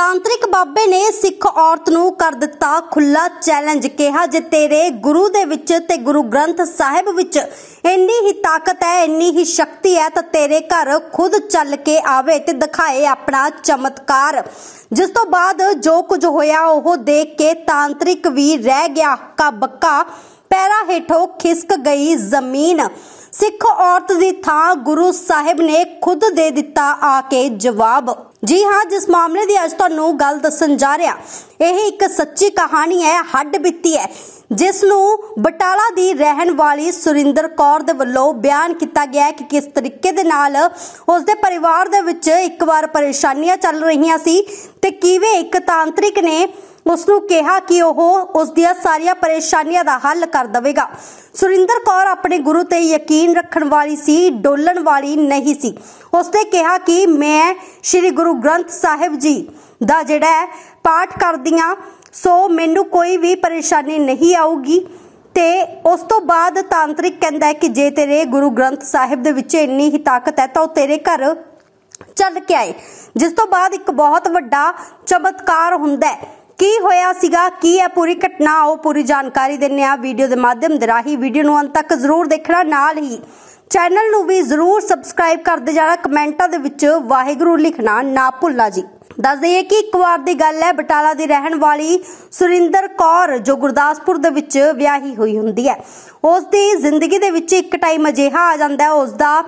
ਤਾਂਤਰਿਕ ਬਾਬੇ ਨੇ ਸਿੱਖ ਔਰਤ ਨੂੰ ਕਰ ਦਿੱਤਾ ਖੁੱਲਾ ਚੈਲੰਜ ਕਿਹਾ ਜੇ ਤੇਰੇ ਗੁਰੂ ਦੇ ਵਿੱਚ ਤੇ ਗੁਰੂ ਗ੍ਰੰਥ ਸਾਹਿਬ ਵਿੱਚ ਇੰਨੀ ਹੀ ਤਾਕਤ ਹੈ ਇੰਨੀ ਹੀ ਸ਼ਕਤੀ ਹੈ ਤਾਂ ਤੇਰੇ ਘਰ ਖੁਦ ਚੱਲ ਕੇ ਆਵੇ ਤੇ ਦਿਖਾਏ ਆਪਣਾ ਚਮਤਕਾਰ ਜਿਸ ਤੋਂ ਬਾਅਦ ਜੋ ਕੁਝ ਹੋਇਆ ਉਹ ਦੇਖ ਕੇ ਤਾਂਤਰਿਕ ਵੀ ਰਹਿ ਗਿਆ ਕਾ ਬੱਕਾ ਪੈਰਾ ਹੇਠੋਂ ਖਿਸਕ ਗਈ ਜ਼ਮੀਨ ਸਿੱਖ ਔਰਤ ਦੀ ਥਾਂ ਗੁਰੂ ਸਾਹਿਬ ਨੇ ਖੁਦ ਦੇ ਦਿੱਤਾ ਆ ਕੇ ਜਵਾਬ ਜੀ ਹਾਂ ਜਿਸ ਮਾਮਲੇ ਦੀ ਅੱਜ ਤੁਹਾਨੂੰ ਗੱਲ ਦੱਸਣ ਜਾ ਰਿਹਾ ਇਹ ਇੱਕ ਸੱਚੀ ਕਹਾਣੀ ਹੈ ਹੱਡ ਬਿੱਤੀ ਹੈ ਜਿਸ ਨੂੰ ਬਟਾਲਾ ਦੀ ਰਹਿਣ ਵਾਲੀ ਸੁਰਿੰਦਰ ਕੌਰ ਦੇ ਵੱਲੋਂ ਬਿਆਨ ਕੀਤਾ ਗਿਆ ਹੈ ਕਿ ਕਿਸ ਤਰੀਕੇ ਦੇ ਨਾਲ ਉਸ ਦੇ ਪਰਿਵਾਰ ਦੇ ਵਿੱਚ ਇੱਕ ਵਾਰ ਪਰੇਸ਼ਾਨੀਆਂ ਚੱਲ ਰਹੀਆਂ ਸੀ ਤੇ ਕਿਵੇਂ ਇੱਕ ਤਾਂਤਰਿਕ ਨੇ ਉਸ ਨੂੰ ਕਿਹਾ ਕਿ ਉਹ ਉਸ ਦੀਆਂ ਸਾਰੀਆਂ ਪਰੇਸ਼ਾਨੀਆਂ ਦਾ ਹੱਲ ਕਰ ਦੇਵੇਗਾ ਸੁਰਿੰਦਰ ਕੌਰ ਆਪਣੇ ਗੁਰੂ ਤੇ ਯਕੀਨ ਰੱਖਣ ਵਾਲੀ ਸੀ ਡੋਲਣ ਵਾਲੀ ਨਹੀਂ ਸੀ ਉਸਨੇ ਕਿਹਾ ਕਿ ਮੈਂ ਸ੍ਰੀ ਗੁਰੂ ਗ੍ਰੰਥ ਸਾਹਿਬ ਜੀ ਦਾ ਜਿਹੜਾ ਪਾਠ ਕਰਦੀਆਂ ਸੋ ਮੈਨੂੰ ਕੋਈ ਵੀ ਪਰੇਸ਼ਾਨੀ ਨਹੀਂ ਆਊਗੀ ਤੇ ਉਸ ਤੋਂ ਬਾਅਦ ਤਾਂਤਰਿਕ ਕਹਿੰਦਾ ਹੈ ਕਿ ਜੇ ਤੇਰੇ ਗੁਰੂ ਗ੍ਰੰਥ ਸਾਹਿਬ ਦੇ ਵਿੱਚ ਇੰਨੀ ਹੀ ਤਾਕਤ ਹੈ ਤਾਂ ਉਹ ਤੇਰੇ ਘਰ ਚੱਲ ਕੇ ਆਏ ਜਿਸ ਤੋਂ ਬਾਅਦ ਇੱਕ ਬਹੁਤ ਵੱਡਾ ਚਮਤਕਾਰ ਹੁੰਦਾ ਹੈ ਕੀ ਹੋਇਆ ਸੀਗਾ ਕੀ ਹੈ ਪੂਰੀ ਘਟਨਾ ਉਹ ਪੂਰੀ ਜਾਣਕਾਰੀ ਦਿੰਨੇ ਆ ਵੀਡੀਓ ਦੇ ਮਾਧਿਅਮ ਦੇ ਰਾਹੀਂ ਵੀਡੀਓ ਨੂੰ ਅੰਤ ਤੱਕ ਜ਼ਰੂਰ ਦੇਖਣਾ ਨਾਲ ਹੀ ਚੈਨਲ ਨੂੰ ਵੀ ਜ਼ਰੂਰ ਸਬਸਕ੍ਰਾਈਬ ਕਰਦੇ ਜਾਣਾ ਕਮੈਂਟਾਂ ਦੇ ਵਿੱਚ ਵਾਹਿਗੁਰੂ ਲਿਖਣਾ ਨਾ ਭੁੱਲਣਾ ਜੀ ਦੱਸ ਦਈਏ ਕਿ ਇੱਕ ਵਾਰ ਦੀ ਗੱਲ ਹੈ ਬਟਾਲਾ ਦੀ ਰਹਿਣ ਵਾਲੀ ਸੁਰਿੰਦਰ ਕੌਰ ਜੋ ਗੁਰਦਾਸਪੁਰ ਦੇ ਵਿੱਚ ਵਿਆਹੀ ਹੋਈ ਹੁੰਦੀ ਹੈ ਉਸ ਦੀ ਜ਼ਿੰਦਗੀ ਦੇ ਵਿੱਚ ਇੱਕ ਟਾਈਮ ਅਜਿਹਾ ਆ ਜਾਂਦਾ ਹੈ ਉਸ ਦਾ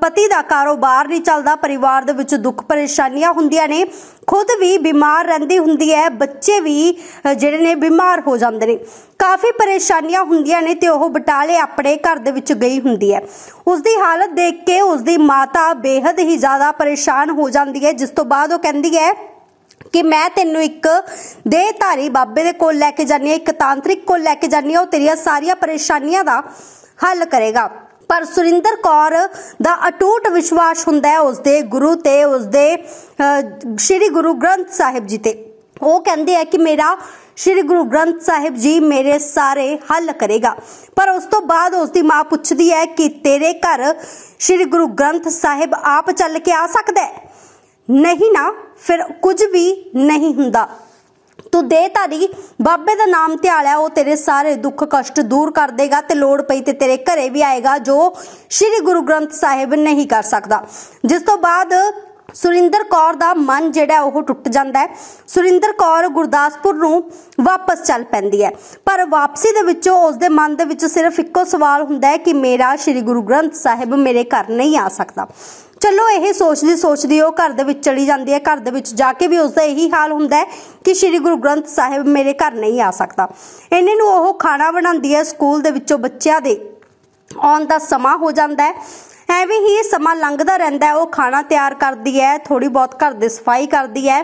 ਪਤੀ ਦਾ ਕਾਰੋਬਾਰ ਨਹੀਂ ਚੱਲਦਾ ਪਰਿਵਾਰ ਦੇ ਵਿੱਚ ਦੁੱਖ ਪਰੇਸ਼ਾਨੀਆਂ ਹੁੰਦੀਆਂ ਨੇ ਖੁਦ ਵੀ ਬਿਮਾਰ ਰਹਿੰਦੀ ਹੁੰਦੀ ਹੈ ਬੱਚੇ ਵੀ ਜਿਹੜੇ ਨੇ ਬਿਮਾਰ ਹੋ ਜਾਂਦੇ ਨੇ ਕਾਫੀ ਪਰੇਸ਼ਾਨੀਆਂ ਹੁੰਦੀਆਂ ਨੇ ਤੇ ਉਹ ਬਟਾਲੇ ਆਪਣੇ ਘਰ ਦੇ ਵਿੱਚ ਗਈ ਹੁੰਦੀ ਹੈ ਉਸ ਦੀ ਹਾਲਤ ਦੇਖ ਕੇ ਉਸ ਦੀ ਮਾਤਾ ਬੇहद ਹੀ ਜ਼ਿਆਦਾ ਪਰੇਸ਼ਾਨ ਹੋ ਜਾਂਦੀ ਹੈ ਜਿਸ ਤੋਂ ਬਾਅਦ ਉਹ ਕਹਿੰਦੀ ਹੈ ਕਿ ਮੈਂ ਤੈਨੂੰ ਇੱਕ ਦੇਹਧਾਰੀ ਬਾਬੇ ਦੇ ਕੋਲ ਲੈ ਕੇ ਜਾਨੀ ਹੈ ਇੱਕ ਤਾਂਤਰਿਕ ਕੋਲ ਲੈ ਕੇ ਜਾਨੀ ਹੈ ਉਹ ਤੇਰੀਆਂ ਸਾਰੀਆਂ ਪਰੇਸ਼ਾਨੀਆਂ ਦਾ ਹੱਲ ਕਰੇਗਾ ਪਰ ਸੁਰਿੰਦਰ ਕੌਰ ਦਾ ਅਟੂਟ ਵਿਸ਼ਵਾਸ ਹੁੰਦਾ ਹੈ ਉਸ ਦੇ ਗੁਰੂ ਤੇ ਉਸ ਦੇ ਸ੍ਰੀ ਗੁਰੂ ਗ੍ਰੰਥ ਸਾਹਿਬ ਜੀ ਤੇ ਉਹ ਕਹਿੰਦੇ ਆ ਕਿ ਮੇਰਾ ਸ੍ਰੀ ਗੁਰੂ ਗ੍ਰੰਥ ਸਾਹਿਬ ਜੀ ਮੇਰੇ ਸਾਰੇ ਹੱਲ ਕਰੇਗਾ ਪਰ ਉਸ ਤੋਂ ਬਾਅਦ ਉਸ ਦੀ ਮਾਂ ਪੁੱਛਦੀ ਹੈ ਕਿ ਤੇਰੇ ਘਰ ਸ੍ਰੀ ਗੁਰੂ ਗ੍ਰੰਥ ਸਾਹਿਬ ਆਪ ਚੱਲ ਕੇ ਆ ਸਕਦਾ ਹੈ ਨਹੀਂ ਨਾ ਫਿਰ ਕੁਝ ਵੀ ਨਹੀਂ ਹੁੰਦਾ ਤੂੰ ਦੇ ਧਾਰੀ ਬਾਬੇ ਦਾ ਨਾਮ ਧਿਆਲਿਆ ਉਹ ਤੇਰੇ ਸਾਰੇ ਦੁੱਖ ਕਸ਼ਟ ਦੂਰ ਕਰ ਦੇਗਾ ਤੇ ਲੋੜ ਪਈ ਤੇ ਤੇਰੇ ਘਰੇ ਵੀ ਆਏਗਾ ਜੋ ਸ੍ਰੀ ਗੁਰੂ ਗ੍ਰੰਥ ਸਾਹਿਬ ਨਹੀਂ ਕਰ ਸਕਦਾ ਜਿਸ ਤੋਂ ਬਾਅਦ ਸੁਰਿੰਦਰ ਕੌਰ ਦਾ ਮਨ ਜਿਹੜਾ ਉਹ ਟੁੱਟ ਜਾਂਦਾ ਹੈ ਸੁਰਿੰਦਰ ਕੌਰ ਗੁਰਦਾਸਪੁਰ ਨੂੰ ਵਾਪਸ ਚੱਲ ਪੈਂਦੀ ਹੈ ਪਰ ਵਾਪਸੀ ਦੇ ਵਿੱਚੋਂ ਉਸ ਦੇ ਮਨ ਦੇ ਵਿੱਚ ਸਿਰਫ ਇੱਕੋ ਸਵਾਲ ਹੁੰਦਾ ਹੈ ਕਿ ਮੇਰਾ ਸ੍ਰੀ ਗੁਰੂ ਗ੍ਰੰਥ ਸਾਹਿਬ ਮੇਰੇ ਘਰ ਨਹੀਂ ਆ ਸਕਦਾ ਚਲੋ ਇਹ ਸੋਚਦੀ ਸੋਚਦੀ ਉਹ ਘਰ ਦੇ ਵਿੱਚ ਚਲੀ ਜਾਂਦੀ ਹੈ ਘਰ ਦੇ ਵਿੱਚ ਜਾ ਕੇ ਵੀ ਉਸ ਦਾ ਇਹੀ ਹਾਲ ਹੁੰਦਾ ਹੈ ਕਿ ਸ੍ਰੀ ਗੁਰੂ ਗ੍ਰੰਥ ਸਾਹਿਬ ਮੇਰੇ ਘਰ ਨਹੀਂ ਆ ਸਕਦਾ ਇਹਨੇ ਨੂੰ ਉਹ ਖਾਣਾ ਬਣਾਉਂਦੀ ਹੈ ਸਕੂਲ ਦੇ ਵਿੱਚੋਂ ਬੱਚਿਆਂ ਦੇ ਆਉਣ ਦਾ ਸਮਾਂ ਹੋ ਜਾਂਦਾ ਹੈ ਐਵੇਂ ਹੀ ਸਮਾਂ ਲੰਘਦਾ ਰਹਿੰਦਾ ਉਹ ਖਾਣਾ ਤਿਆਰ ਕਰਦੀ ਹੈ ਥੋੜੀ ਬਹੁਤ ਘਰ ਦੀ ਸਫਾਈ ਕਰਦੀ ਹੈ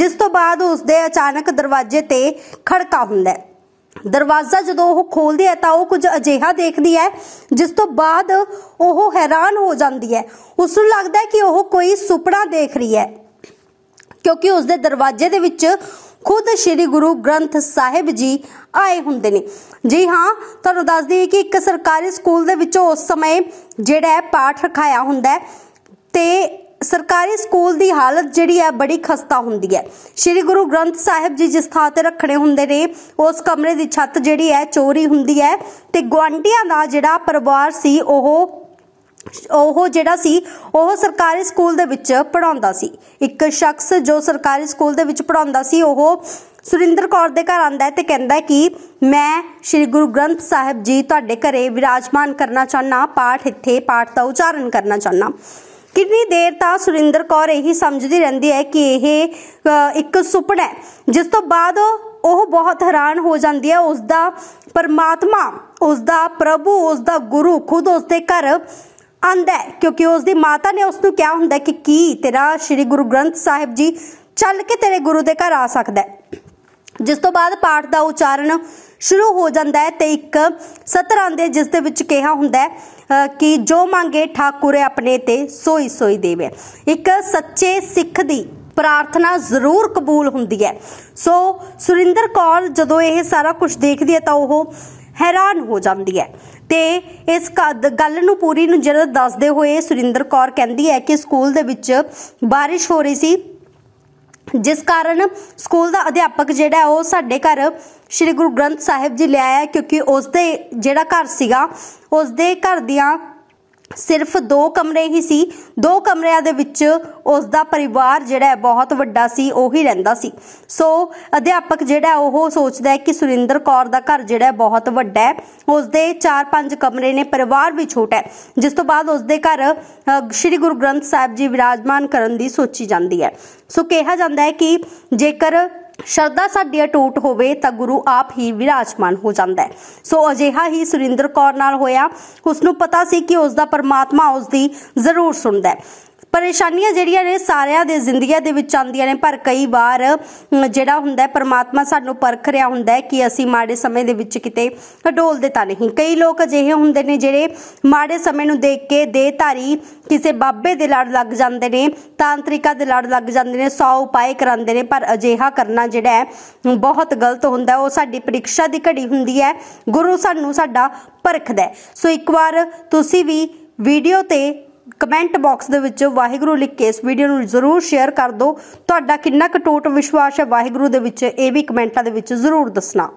ਜਿਸ ਤੋਂ ਬਾਅਦ ਉਸ ਦੇ ਅਚਾਨਕ ਦਰਵਾਜ਼ੇ ਤੇ ਖੜਕਾ ਹੁੰਦਾ ਹੈ ਦਰਵਾਜ਼ਾ ਜਦੋਂ ਉਹ ਖੋਲਦੀ ਹੈ ਤਾਂ ਉਹ ਕੁਝ ਅਜੀਹਾ ਦੇਖਦੀ ਹੈ ਜਿਸ ਤੋਂ ਬਾਅਦ ਉਹ ਹੈਰਾਨ ਹੋ ਜਾਂਦੀ ਹੈ ਉਸ ਨੂੰ ਲੱਗਦਾ ਹੈ ਕਿ ਉਹ ਕੋਈ ਸੁਪਨਾ ਦੇਖ ਰਹੀ ਹੈ ਕਿਉਂਕਿ ਉਸ ਦੇ ਦਰਵਾਜ਼ੇ ਦੇ ਵਿੱਚ ਖੁਦ ਸ੍ਰੀ ਗੁਰੂ ਗ੍ਰੰਥ ਸਾਹਿਬ ਜੀ ਆਏ ਹੁੰਦੇ ਨੇ ਜੀ ਹਾਂ ਤੁਹਾਨੂੰ ਦੱਸ ਦਈਏ ਕਿ ਇੱਕ ਸਰਕਾਰੀ ਸਕੂਲ ਦੇ ਵਿੱਚ ਉਸ ਸਮੇਂ ਜਿਹੜਾ ਪਾਠ ਰਖਾਇਆ ਹੁੰਦਾ ਤੇ ਸਰਕਾਰੀ ਸਕੂਲ ਦੀ ਹਾਲਤ ਜਿਹੜੀ ਹੈ ਬੜੀ ਖਸਤਾ ਹੁੰਦੀ ਹੈ ਸ੍ਰੀ ਗੁਰੂ ਗ੍ਰੰਥ ਸਾਹਿਬ ਜੀ ਜਿਸ ਥਾਂ ਤੇ ਰੱਖਣੇ ਹੁੰਦੇ ਨੇ ਉਸ ਕਮਰੇ ਦੀ ਛੱਤ ਜਿਹੜੀ ਹੈ ਚੋਰੀ ਹੁੰਦੀ ਹੈ ਤੇ ਗਵਾਂਢੀਆਂ ਦਾ ਜਿਹੜਾ ਪਰਿਵਾਰ ਸੀ ਉਹ ਉਹ ਜਿਹੜਾ ਸੀ ਉਹ ਸਰਕਾਰੀ ਸਕੂਲ ਦੇ ਵਿੱਚ ਪੜਾਉਂਦਾ ਸੀ ਇੱਕ ਸ਼ਖਸ ਜੋ ਸਰਕਾਰੀ ਸਕੂਲ ਦੇ ਵਿੱਚ ਪੜਾਉਂਦਾ ਸੀ ਉਹ ਸੁਰਿੰਦਰ ਕੌਰ ਦੇ ਘਰ ਆਂਦਾ ਤੇ ਕਹਿੰਦਾ ਕਿ ਮੈਂ ਸ੍ਰੀ ਗੁਰੂ ਗ੍ਰੰਥ ਸਾਹਿਬ ਜੀ ਤੁਹਾਡੇ ਘਰੇ ਵਿਰਾਜਮਾਨ ਕਰਨਾ ਚਾਹਨਾ ਪਾਠ ਇੱਥੇ ਪਾਠ ਦਾ ਉਚਾਰਨ ਕਰਨਾ ਚਾਹਨਾ ਕਿੰਨੀ ਦੇਰ ਤੱਕ ਸੁਰਿੰਦਰ ਕੌਰ ਇਹੀ ਸਮਝਦੀ ਰਹਿੰਦੀ ਹੈ ਕਿ ਇਹ ਇੱਕ ਸੁਪਨਾ ਹੈ ਜਿਸ ਤੋਂ ਬਾਅਦ ਉਹ ਬਹੁਤ ਹੈਰਾਨ ਹੋ ਜਾਂਦੀ ਹੈ ਉਸ ਦਾ ਪਰਮਾਤਮਾ ਉਸ ਦਾ ਪ੍ਰਭੂ ਉਸ ਦਾ ਗੁਰੂ ਖੁਦ ਉਸ ਦੇ ਘਰ ਆਂਦਾ ਕਿਉਂਕਿ ਉਸ ਦੀ ਮਾਤਾ ਨੇ ਉਸ ਨੂੰ ਕਿਹਾ ਹੁੰਦਾ ਕਿ ਕੀ ਤੇਰਾ ਸ੍ਰੀ ਗੁਰੂ ਗ੍ਰੰਥ ਸਾਹਿਬ ਜੀ ਚੱਲ ਕੇ ਤੇਰੇ ਗੁਰੂ ਦੇ ਘਰ ਆ ਸਕਦਾ ਜਿਸ ਤੋਂ ਬਾਅਦ ਪਾਠ ਦਾ ਉਚਾਰਨ ਸ਼ੁਰੂ ਹੋ ਜਾਂਦਾ ਹੈ ਤੇ ਇੱਕ ਸਤਰ ਆਂਦੇ ਜਿਸ ਦੇ ਵਿੱਚ ਕਿਹਾ ਹੁੰਦਾ ਹੈ ਕਿ ਜੋ ਮੰਗੇ ਠਾਕੁਰ ਆਪਣੇ ਤੇ ਸੋਈ ਸੋਈ ਦੇਵੇ ਇੱਕ ਸੱਚੇ ਸਿੱਖ ਦੀ ਪ੍ਰਾਰਥਨਾ ਜ਼ਰੂਰ ਕਬੂਲ ਹੁੰਦੀ ਹੈ ਸੋ ਸੁਰਿੰਦਰ ਕੌਰ ਜਦੋਂ ਇਹ ਸਾਰਾ ਕੁਝ ਦੇਖਦੀ ਹੈ ਤਾਂ ਉਹ ਹੈਰਾਨ ਹੋ ਜਾਂਦੀ ਹੈ ਤੇ ਇਸ ਗੱਲ ਨੂੰ ਪੂਰੀ ਨੂੰ ਜਦ ਦੱਸਦੇ ਹੋਏ ਸੁਰਿੰਦਰ ਕੌਰ ਕਹਿੰਦੀ ਹੈ ਕਿ ਸਕੂਲ ਦੇ ਵਿੱਚ بارش ਹੋ ਰਹੀ ਸੀ ਜਿਸ ਕਾਰਨ ਸਕੂਲ ਦਾ ਅਧਿਆਪਕ ਜਿਹੜਾ ਉਹ ਸਾਡੇ ਘਰ ਸ੍ਰੀ ਗੁਰੂ ਗ੍ਰੰਥ ਸਾਹਿਬ ਜੀ ਲਿਆਇਆ ਕਿਉਂਕਿ ਉਸ ਦੇ ਜਿਹੜਾ ਘਰ ਸੀਗਾ ਉਸ ਦੇ ਘਰ ਦੀਆਂ ਸਿਰਫ ਦੋ ਕਮਰੇ ਹੀ ਸੀ ਦੋ ਕਮਰਿਆਂ ਦੇ ਵਿੱਚ ਉਸ ਦਾ ਪਰਿਵਾਰ ਜਿਹੜਾ ਹੈ ਬਹੁਤ ਵੱਡਾ ਸੀ ਉਹੀ ਰਹਿੰਦਾ ਸੀ ਸੋ ਅਧਿਆਪਕ ਜਿਹੜਾ ਉਹ ਸੋਚਦਾ ਹੈ ਕਿ ਸੁਰਿੰਦਰ ਕੌਰ ਦਾ ਘਰ ਜਿਹੜਾ ਬਹੁਤ ਵੱਡਾ ਹੈ ਉਸ ਦੇ 4-5 ਕਮਰੇ ਨੇ ਪਰਿਵਾਰ ਵੀ ਛੋਟਾ ਹੈ ਜਿਸ ਤੋਂ ਬਾਅਦ ਉਸ ਦੇ ਘਰ ਸ੍ਰੀ ਗੁਰੂ ਗ੍ਰੰਥ ਸਾਹਿਬ ਜੀ ਵਿਰਾਜਮਾਨ ਕਰਨ ਦੀ ਸੋਚੀ ਜਾਂਦੀ ਹੈ ਸੋ ਕਿਹਾ ਜਾਂਦਾ ਹੈ ਕਿ ਜੇਕਰ ਸ਼ਰਧਾ ਸਾਡੀ ਅਟੂਟ ਹੋਵੇ ਤਾਂ ਗੁਰੂ ਆਪ ਹੀ ਵਿਰਾਜਮਾਨ ਹੋ ਜਾਂਦਾ ਹੈ ਸੋ ਅਜਿਹਾ ਹੀ ਸੁਰਿੰਦਰ ਕੌਰ ਨਾਲ ਹੋਇਆ ਉਸ ਨੂੰ ਪਤਾ ਸੀ ਕਿ ਉਸ ਦਾ ਪਰਮਾਤਮਾ ਉਸ ਦੀ ਜ਼ਰੂਰ ਸੁਣਦਾ ਹੈ ਪਰੇਸ਼ਾਨੀਆਂ ਜਿਹੜੀਆਂ ਨੇ ਸਾਰਿਆਂ ਦੇ ਜ਼ਿੰਦਗੀਆਂ ਦੇ ਵਿੱਚ ਆਉਂਦੀਆਂ ਨੇ ਪਰ ਕਈ ਵਾਰ ਜਿਹੜਾ ਹੁੰਦਾ ਪਰਮਾਤਮਾ ਸਾਨੂੰ ਪਰਖ ਰਿਹਾ ਹੁੰਦਾ ਕਿ ਅਸੀਂ ਮਾੜੇ ਸਮੇਂ ਦੇ ਵਿੱਚ ਕਿਤੇ ਢੋਲਦੇ ਤਾਂ ਨਹੀਂ ਕਈ ਲੋਕ ਅਜਿਹੇ ਹੁੰਦੇ ਨੇ ਜਿਹੜੇ ਮਾੜੇ ਸਮੇਂ ਨੂੰ ਦੇਖ ਕੇ ਦੇਹਧਾਰੀ ਕਿਸੇ ਬਾਬੇ ਦੇ ਲੜ ਲੱਗ ਜਾਂਦੇ ਨੇ ਤਾਂਤਰਿਕਾ ਦੇ ਲੜ ਲੱਗ ਜਾਂਦੇ ਨੇ 100 ਉਪਾਏ ਕਰਾਉਂਦੇ ਨੇ ਪਰ ਅਜਿਹਾ ਕਰਨਾ ਜਿਹੜਾ ਬਹੁਤ ਗਲਤ ਹੁੰਦਾ ਉਹ ਸਾਡੀ ਪ੍ਰੀਖਿਆ ਦੀ ਘੜੀ ਹੁੰਦੀ ਹੈ ਗੁਰੂ ਸਾਨੂੰ ਸਾਡਾ ਪਰਖਦਾ ਸੋ ਇੱਕ ਵਾਰ ਤੁਸੀਂ ਵੀ ਵੀਡੀਓ ਤੇ ਕਮੈਂਟ ਬਾਕਸ ਦੇ ਵਿੱਚ ਵਾਹਿਗੁਰੂ ਲਿਖ ਕੇ ਇਸ ਵੀਡੀਓ ਨੂੰ ਜ਼ਰੂਰ ਸ਼ੇਅਰ ਕਰ ਦਿਓ ਤੁਹਾਡਾ ਕਿੰਨਾ ਕੁ ਟੋਟ ਵਿਸ਼ਵਾਸ ਹੈ ਵਾਹਿਗੁਰੂ ਦੇ ਵਿੱਚ ਇਹ ਵੀ ਕਮੈਂਟਾਂ ਦੇ ਵਿੱਚ ਜ਼ਰੂਰ ਦੱਸਣਾ